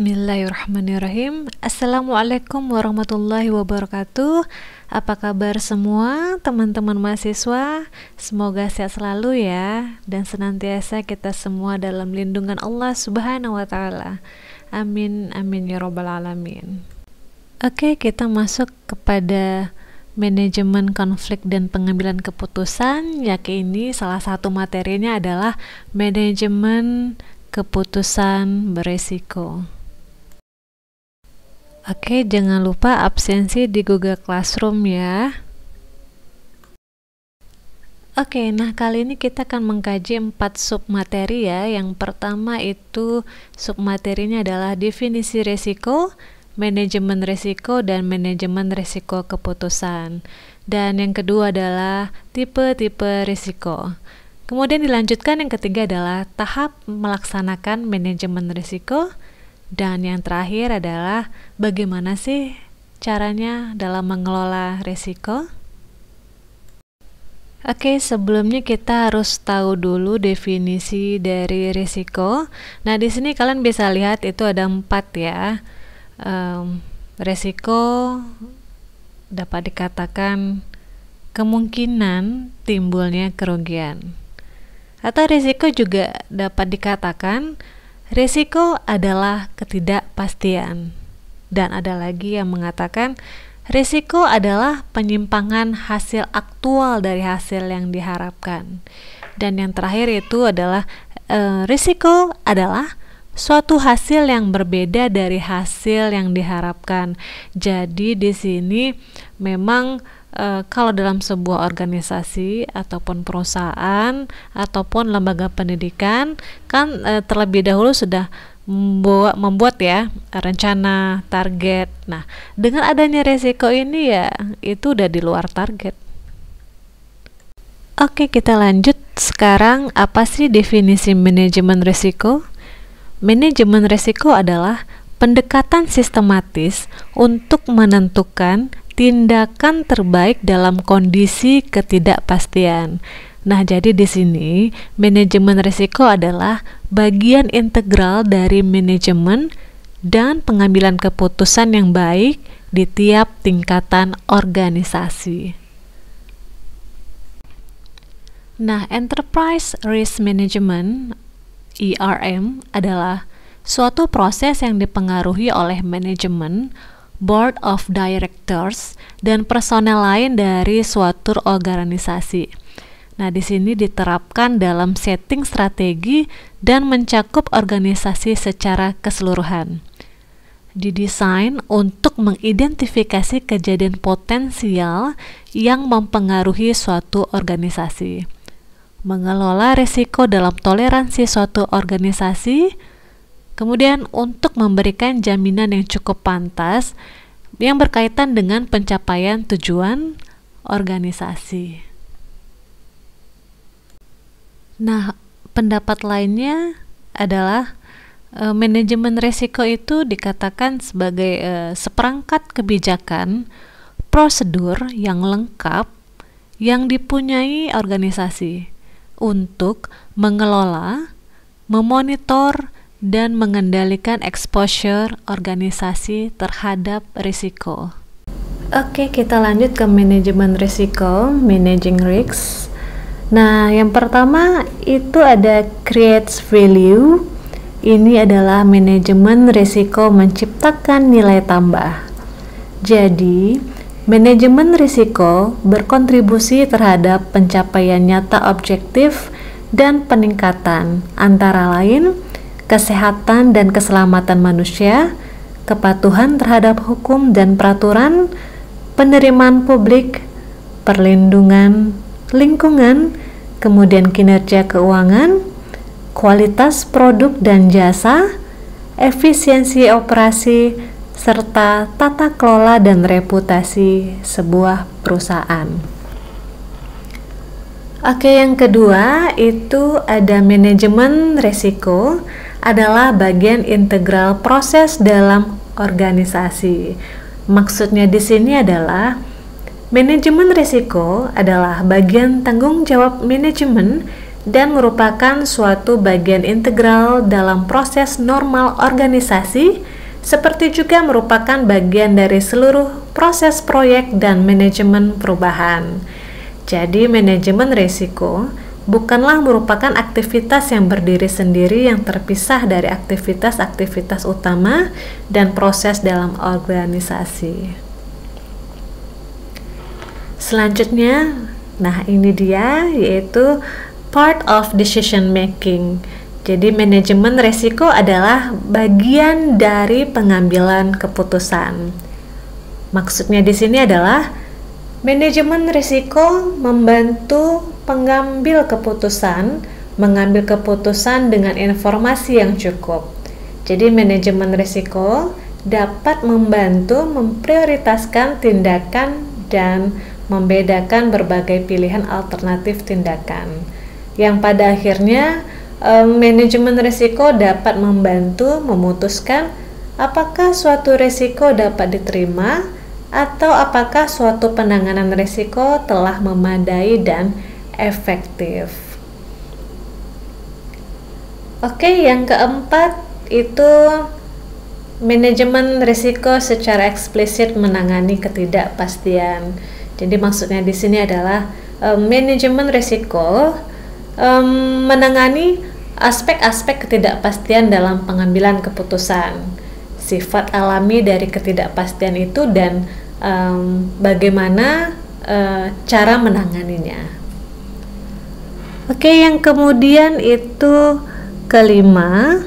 Bismillahirrahmanirrahim Assalamualaikum warahmatullahi wabarakatuh Apa kabar semua teman-teman mahasiswa Semoga sehat selalu ya Dan senantiasa kita semua dalam lindungan Allah subhanahu wa ta'ala Amin, amin ya robbal alamin Oke kita masuk kepada manajemen konflik dan pengambilan keputusan yakni salah satu materinya adalah manajemen keputusan beresiko. Oke, jangan lupa absensi di Google Classroom ya. Oke, nah kali ini kita akan mengkaji empat sub materi ya. Yang pertama itu sub materinya adalah definisi risiko, manajemen risiko, dan manajemen risiko keputusan. Dan yang kedua adalah tipe-tipe risiko. Kemudian dilanjutkan yang ketiga adalah tahap melaksanakan manajemen risiko, dan yang terakhir adalah bagaimana sih caranya dalam mengelola risiko. Oke, okay, sebelumnya kita harus tahu dulu definisi dari risiko. Nah, di sini kalian bisa lihat itu ada empat ya. Um, risiko dapat dikatakan kemungkinan timbulnya kerugian. Atau risiko juga dapat dikatakan Risiko adalah ketidakpastian. Dan ada lagi yang mengatakan risiko adalah penyimpangan hasil aktual dari hasil yang diharapkan. Dan yang terakhir itu adalah e, risiko adalah suatu hasil yang berbeda dari hasil yang diharapkan. Jadi di sini memang e, kalau dalam sebuah organisasi ataupun perusahaan ataupun lembaga pendidikan kan e, terlebih dahulu sudah membuat, membuat ya rencana target. Nah, dengan adanya resiko ini ya itu udah di luar target. Oke, kita lanjut sekarang apa sih definisi manajemen risiko? Manajemen risiko adalah pendekatan sistematis untuk menentukan tindakan terbaik dalam kondisi ketidakpastian. Nah, jadi di sini manajemen risiko adalah bagian integral dari manajemen dan pengambilan keputusan yang baik di tiap tingkatan organisasi. Nah, enterprise risk management ERM adalah suatu proses yang dipengaruhi oleh manajemen board of directors, dan personel lain dari suatu organisasi. Nah, di sini diterapkan dalam setting strategi dan mencakup organisasi secara keseluruhan. Didesain untuk mengidentifikasi kejadian potensial yang mempengaruhi suatu organisasi. Mengelola risiko dalam toleransi suatu organisasi, Kemudian untuk memberikan jaminan yang cukup pantas yang berkaitan dengan pencapaian tujuan organisasi. Nah, pendapat lainnya adalah e, manajemen risiko itu dikatakan sebagai e, seperangkat kebijakan prosedur yang lengkap yang dipunyai organisasi untuk mengelola, memonitor, dan mengendalikan exposure organisasi terhadap risiko. Oke, kita lanjut ke manajemen risiko, managing risks. Nah, yang pertama itu ada creates value. Ini adalah manajemen risiko menciptakan nilai tambah. Jadi, manajemen risiko berkontribusi terhadap pencapaian nyata objektif dan peningkatan antara lain kesehatan dan keselamatan manusia, kepatuhan terhadap hukum dan peraturan, penerimaan publik, perlindungan lingkungan, kemudian kinerja keuangan, kualitas produk dan jasa, efisiensi operasi, serta tata kelola dan reputasi sebuah perusahaan. Oke, yang kedua itu ada manajemen risiko adalah bagian integral proses dalam organisasi. Maksudnya di sini adalah manajemen risiko adalah bagian tanggung jawab manajemen dan merupakan suatu bagian integral dalam proses normal organisasi seperti juga merupakan bagian dari seluruh proses proyek dan manajemen perubahan. Jadi manajemen risiko bukanlah merupakan aktivitas yang berdiri sendiri yang terpisah dari aktivitas-aktivitas utama dan proses dalam organisasi. Selanjutnya, nah ini dia yaitu part of decision making. Jadi manajemen risiko adalah bagian dari pengambilan keputusan. Maksudnya di sini adalah Manajemen risiko membantu pengambil keputusan mengambil keputusan dengan informasi yang cukup. Jadi manajemen risiko dapat membantu memprioritaskan tindakan dan membedakan berbagai pilihan alternatif tindakan. Yang pada akhirnya eh, manajemen risiko dapat membantu memutuskan apakah suatu risiko dapat diterima atau apakah suatu penanganan risiko telah memadai dan efektif. Oke, yang keempat itu manajemen risiko secara eksplisit menangani ketidakpastian. Jadi maksudnya di sini adalah um, manajemen risiko um, menangani aspek-aspek ketidakpastian dalam pengambilan keputusan sifat alami dari ketidakpastian itu dan um, bagaimana uh, cara menanganinya. Oke, yang kemudian itu kelima,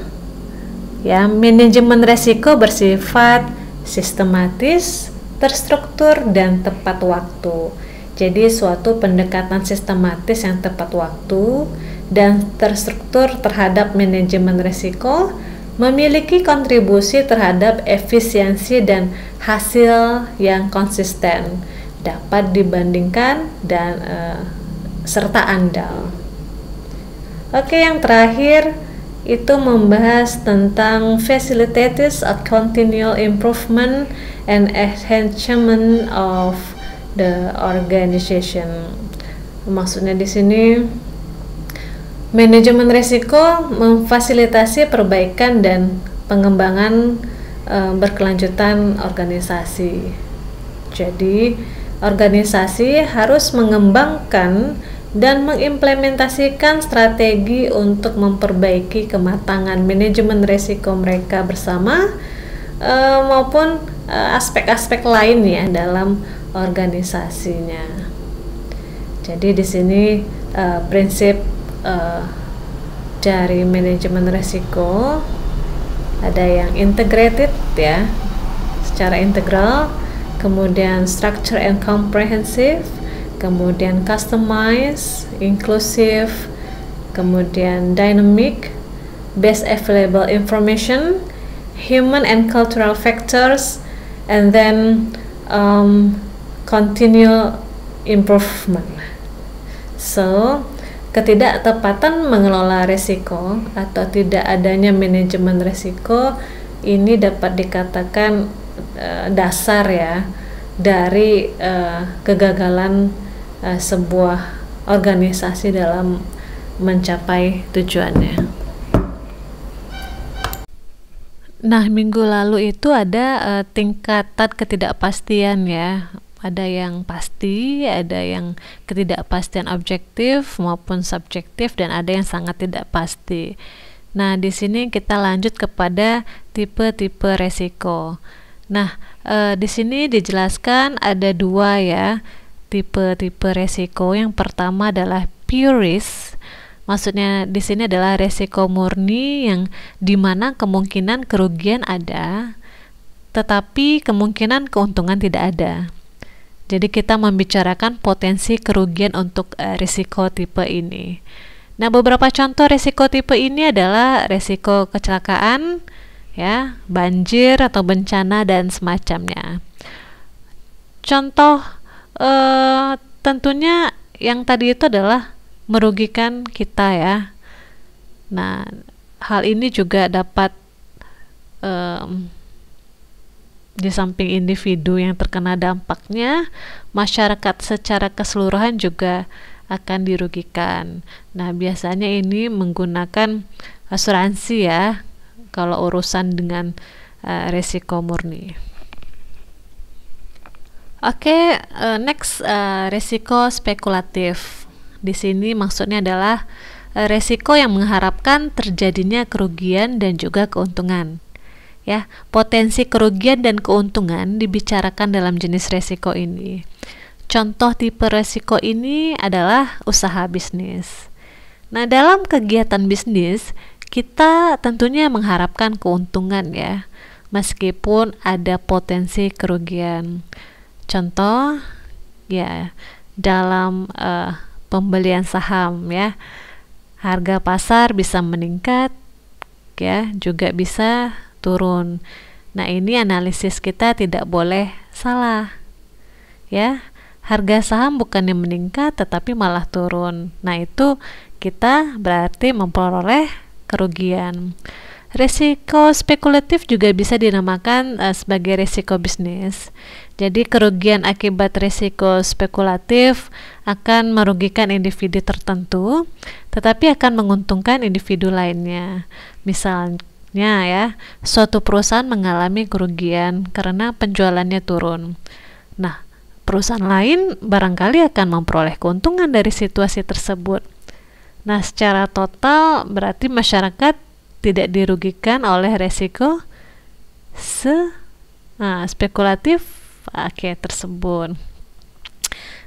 ya manajemen resiko bersifat sistematis, terstruktur dan tepat waktu. Jadi suatu pendekatan sistematis yang tepat waktu dan terstruktur terhadap manajemen resiko memiliki kontribusi terhadap efisiensi dan hasil yang konsisten dapat dibandingkan dan uh, serta andal. Oke, yang terakhir itu membahas tentang facilitators a continual improvement and enhancement of the organization. Maksudnya di sini Manajemen risiko memfasilitasi perbaikan dan pengembangan e, berkelanjutan organisasi. Jadi, organisasi harus mengembangkan dan mengimplementasikan strategi untuk memperbaiki kematangan manajemen risiko mereka bersama e, maupun eh, aspek-aspek lainnya dalam organisasinya. Jadi di sini e, prinsip uh, dari manajemen resiko ada yang integrated ya secara integral kemudian structure and comprehensive kemudian customize inclusive kemudian dynamic best available information human and cultural factors and then um, continual improvement so ketidaktepatan mengelola resiko atau tidak adanya manajemen resiko ini dapat dikatakan uh, dasar ya dari uh, kegagalan uh, sebuah organisasi dalam mencapai tujuannya. Nah, minggu lalu itu ada uh, tingkatan ketidakpastian ya ada yang pasti, ada yang ketidakpastian objektif maupun subjektif dan ada yang sangat tidak pasti. Nah, di sini kita lanjut kepada tipe-tipe resiko. Nah, e, di sini dijelaskan ada dua ya tipe-tipe resiko. Yang pertama adalah pure risk maksudnya di sini adalah resiko murni yang dimana kemungkinan kerugian ada tetapi kemungkinan keuntungan tidak ada jadi kita membicarakan potensi kerugian untuk uh, eh, risiko tipe ini. Nah, beberapa contoh risiko tipe ini adalah risiko kecelakaan, ya, banjir atau bencana dan semacamnya. Contoh eh, tentunya yang tadi itu adalah merugikan kita ya. Nah, hal ini juga dapat um, di samping individu yang terkena dampaknya, masyarakat secara keseluruhan juga akan dirugikan. Nah, biasanya ini menggunakan asuransi ya kalau urusan dengan uh, resiko murni. Oke, okay, uh, eh, next uh, resiko spekulatif. Di sini maksudnya adalah uh, resiko yang mengharapkan terjadinya kerugian dan juga keuntungan. Ya, potensi kerugian dan keuntungan dibicarakan dalam jenis resiko ini. Contoh tipe resiko ini adalah usaha bisnis. Nah, dalam kegiatan bisnis, kita tentunya mengharapkan keuntungan ya, meskipun ada potensi kerugian. Contoh ya, dalam uh, pembelian saham ya, harga pasar bisa meningkat ya, juga bisa turun. Nah, ini analisis kita tidak boleh salah. Ya, harga saham bukannya meningkat tetapi malah turun. Nah, itu kita berarti memperoleh kerugian. Resiko spekulatif juga bisa dinamakan uh, sebagai resiko bisnis. Jadi kerugian akibat resiko spekulatif akan merugikan individu tertentu, tetapi akan menguntungkan individu lainnya. Misal Misalnya ya, suatu perusahaan mengalami kerugian karena penjualannya turun. Nah, perusahaan lain barangkali akan memperoleh keuntungan dari situasi tersebut. Nah, secara total berarti masyarakat tidak dirugikan oleh resiko se nah, spekulatif oke tersebut.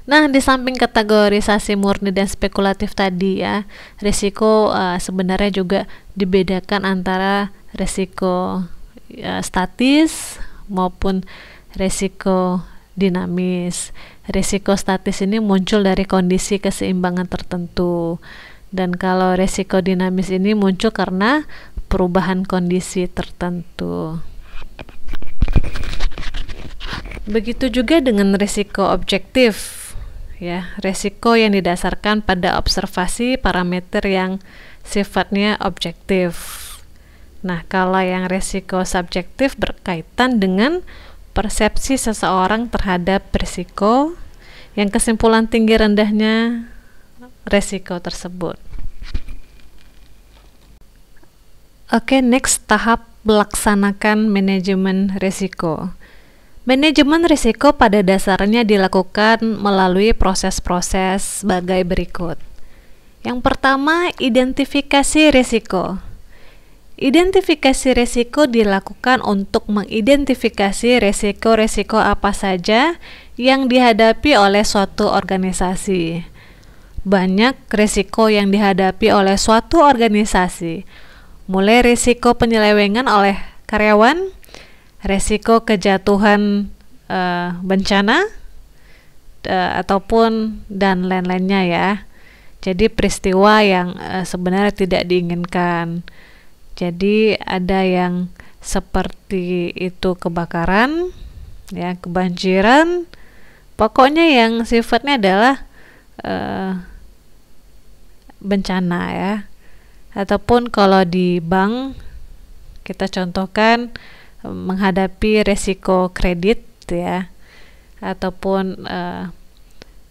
Nah, di samping kategorisasi murni dan spekulatif tadi ya, risiko uh, sebenarnya juga dibedakan antara risiko uh, statis maupun risiko dinamis. Risiko statis ini muncul dari kondisi keseimbangan tertentu. Dan kalau risiko dinamis ini muncul karena perubahan kondisi tertentu. Begitu juga dengan risiko objektif ya resiko yang didasarkan pada observasi parameter yang sifatnya objektif. Nah, kalau yang resiko subjektif berkaitan dengan persepsi seseorang terhadap risiko yang kesimpulan tinggi rendahnya resiko tersebut. Oke, okay, next tahap melaksanakan manajemen risiko. Manajemen risiko pada dasarnya dilakukan melalui proses-proses sebagai berikut. Yang pertama, identifikasi risiko. Identifikasi risiko dilakukan untuk mengidentifikasi risiko-risiko apa saja yang dihadapi oleh suatu organisasi. Banyak risiko yang dihadapi oleh suatu organisasi, mulai risiko penyelewengan oleh karyawan, resiko kejatuhan uh, bencana uh, ataupun dan lain-lainnya ya. Jadi peristiwa yang uh, sebenarnya tidak diinginkan. Jadi ada yang seperti itu kebakaran, ya kebanjiran. Pokoknya yang sifatnya adalah uh, bencana ya. Ataupun kalau di bank kita contohkan menghadapi resiko kredit ya ataupun uh,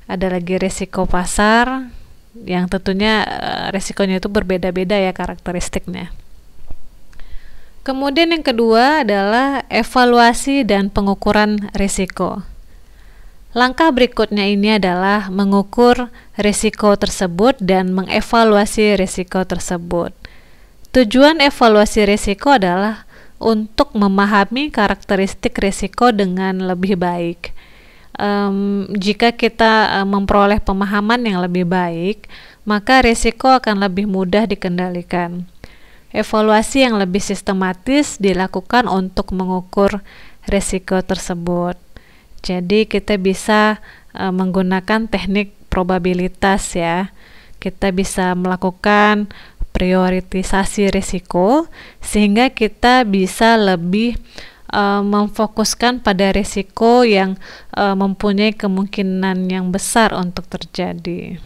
ada lagi resiko pasar yang tentunya uh, resikonya itu berbeda-beda ya karakteristiknya. Kemudian yang kedua adalah evaluasi dan pengukuran risiko. Langkah berikutnya ini adalah mengukur risiko tersebut dan mengevaluasi risiko tersebut. Tujuan evaluasi risiko adalah untuk memahami karakteristik risiko dengan lebih baik. Um, jika kita eh, memperoleh pemahaman yang lebih baik, maka risiko akan lebih mudah dikendalikan. Evaluasi yang lebih sistematis dilakukan untuk mengukur risiko tersebut. Jadi kita bisa e, menggunakan teknik probabilitas ya. Kita bisa melakukan prioritisasi risiko sehingga kita bisa lebih uh, memfokuskan pada risiko yang uh, mempunyai kemungkinan yang besar untuk terjadi.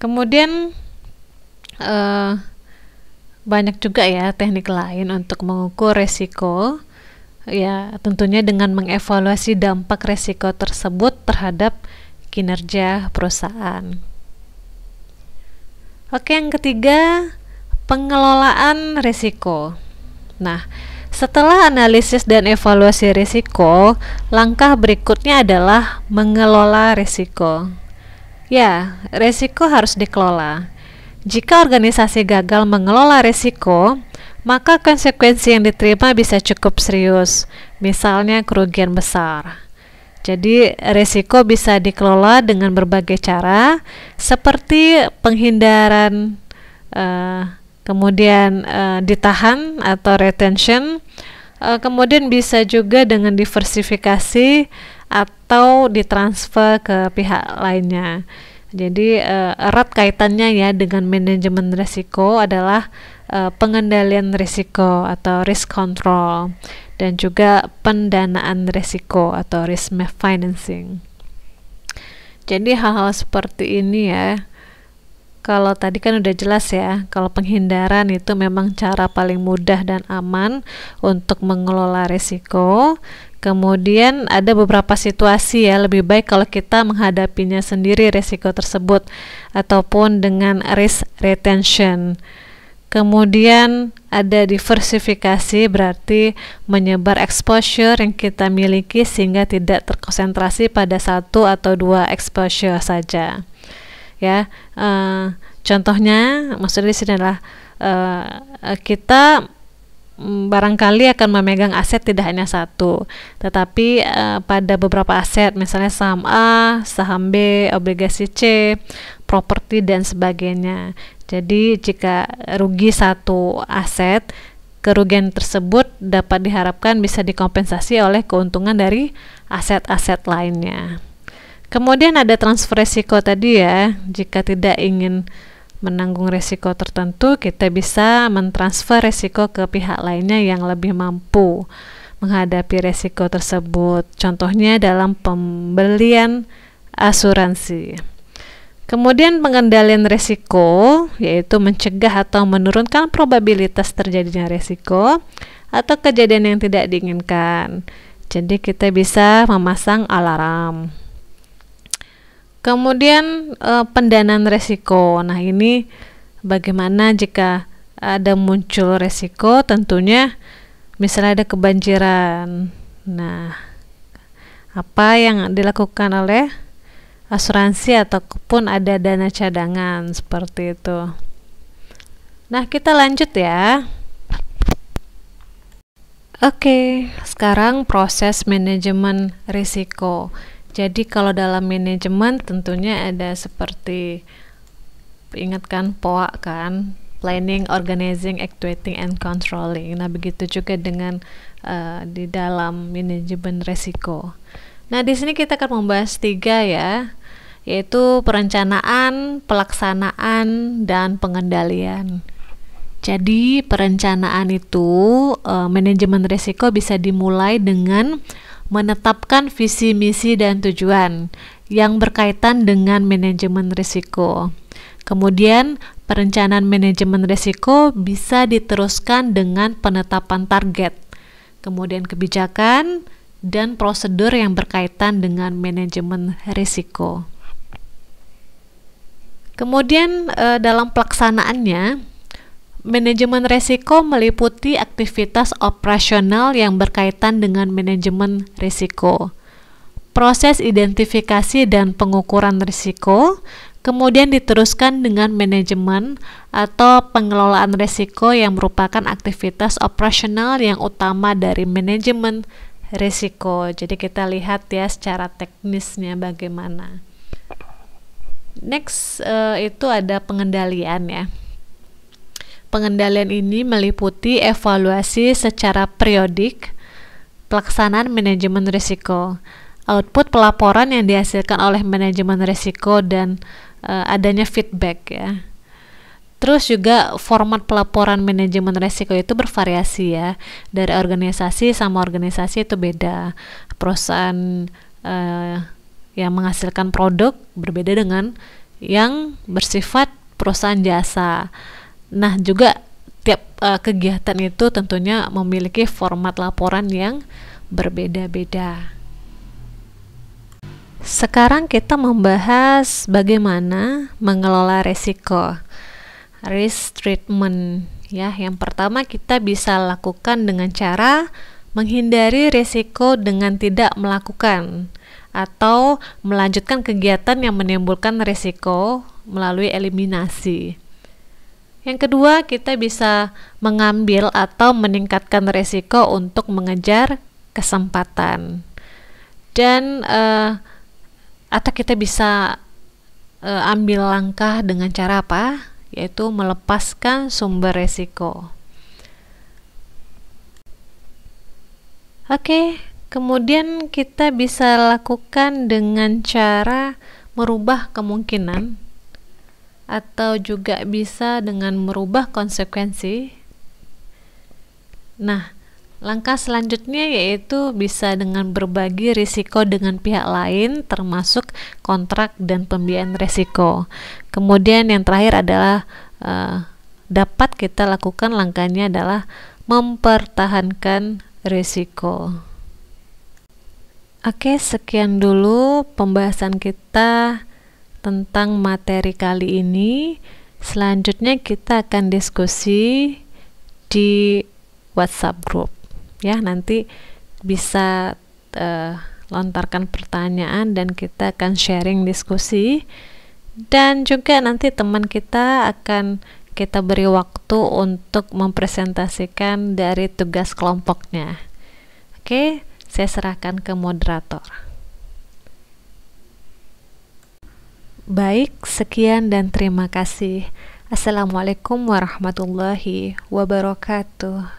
Kemudian uh, banyak juga ya teknik lain untuk mengukur risiko ya tentunya dengan mengevaluasi dampak risiko tersebut terhadap kinerja perusahaan. Oke, yang ketiga, pengelolaan risiko. Nah, setelah analisis dan evaluasi risiko, langkah berikutnya adalah mengelola risiko. Ya, risiko harus dikelola. Jika organisasi gagal mengelola risiko, maka konsekuensi yang diterima bisa cukup serius, misalnya kerugian besar. Jadi resiko bisa dikelola dengan berbagai cara seperti penghindaran uh, kemudian uh, ditahan atau retention uh, kemudian bisa juga dengan diversifikasi atau ditransfer ke pihak lainnya. Jadi uh, erat kaitannya ya dengan manajemen resiko adalah uh, pengendalian risiko atau risk control dan juga pendanaan risiko atau risk financing. Jadi hal-hal seperti ini ya. Kalau tadi kan udah jelas ya, kalau penghindaran itu memang cara paling mudah dan aman untuk mengelola risiko. Kemudian ada beberapa situasi ya, lebih baik kalau kita menghadapinya sendiri risiko tersebut ataupun dengan risk retention. Kemudian ada diversifikasi berarti menyebar exposure yang kita miliki sehingga tidak terkonsentrasi pada satu atau dua exposure saja. Ya, uh, contohnya maksudnya di sini adalah uh, kita Hmm, barangkali akan memegang aset tidak hanya satu, tetapi uh, pada beberapa aset, misalnya saham A, saham B, obligasi C, properti dan sebagainya. Jadi jika rugi satu aset, kerugian tersebut dapat diharapkan bisa dikompensasi oleh keuntungan dari aset-aset lainnya. Kemudian ada transfer risiko tadi ya, jika tidak ingin menanggung resiko tertentu, kita bisa mentransfer resiko ke pihak lainnya yang lebih mampu menghadapi resiko tersebut. Contohnya dalam pembelian asuransi. Kemudian pengendalian resiko yaitu mencegah atau menurunkan probabilitas terjadinya resiko atau kejadian yang tidak diinginkan. Jadi kita bisa memasang alarm. Kemudian uh, pendanaan resiko. Nah, ini bagaimana jika ada muncul resiko tentunya misalnya ada kebanjiran. Nah, apa yang dilakukan oleh asuransi ataupun ada dana cadangan seperti itu. Nah, kita lanjut ya. Oke, sekarang proses manajemen risiko. Jadi kalau dalam manajemen tentunya ada seperti ingatkan POA kan, planning, organizing, actuating and controlling. Nah, begitu juga dengan uh, di dalam manajemen resiko. Nah, di sini kita akan membahas tiga ya, yaitu perencanaan, pelaksanaan dan pengendalian. Jadi, perencanaan itu uh, manajemen risiko bisa dimulai dengan menetapkan visi, misi, dan tujuan yang berkaitan dengan manajemen risiko. Kemudian, perencanaan manajemen risiko bisa diteruskan dengan penetapan target, kemudian kebijakan, dan prosedur yang berkaitan dengan manajemen risiko. Kemudian, eh, dalam pelaksanaannya, Manajemen risiko meliputi aktivitas operasional yang berkaitan dengan manajemen risiko, proses identifikasi dan pengukuran risiko, kemudian diteruskan dengan manajemen atau pengelolaan risiko yang merupakan aktivitas operasional yang utama dari manajemen risiko. Jadi kita lihat ya secara teknisnya bagaimana. Next uh, itu ada pengendalian ya. Pengendalian ini meliputi evaluasi secara periodik, pelaksanaan manajemen risiko, output pelaporan yang dihasilkan oleh manajemen risiko dan e, adanya feedback ya. Terus juga format pelaporan manajemen risiko itu bervariasi ya. Dari organisasi sama organisasi itu beda. Perusahaan eh, yang menghasilkan produk berbeda dengan yang bersifat perusahaan jasa. Nah, juga tiap uh, kegiatan itu tentunya memiliki format laporan yang berbeda-beda. Sekarang kita membahas bagaimana mengelola resiko. Risk treatment ya. Yang pertama kita bisa lakukan dengan cara menghindari resiko dengan tidak melakukan atau melanjutkan kegiatan yang menimbulkan resiko melalui eliminasi. Yang kedua, kita bisa mengambil atau meningkatkan resiko untuk mengejar kesempatan. Dan uh, atau kita bisa uh, ambil langkah dengan cara apa? Yaitu melepaskan sumber resiko. Oke, kemudian kita bisa lakukan dengan cara merubah kemungkinan atau juga bisa dengan merubah konsekuensi. Nah, langkah selanjutnya yaitu bisa dengan berbagi risiko dengan pihak lain termasuk kontrak dan pembiayaan risiko. Kemudian yang terakhir adalah uh, dapat kita lakukan langkahnya adalah mempertahankan risiko. Oke, sekian dulu pembahasan kita tentang materi kali ini. Selanjutnya kita akan diskusi di WhatsApp group. Ya, nanti bisa uh, lontarkan pertanyaan dan kita akan sharing diskusi dan juga nanti teman kita akan kita beri waktu untuk mempresentasikan dari tugas kelompoknya. Oke, saya serahkan ke moderator. Baik, sekian dan terima kasih. Assalamualaikum warahmatullahi wabarakatuh.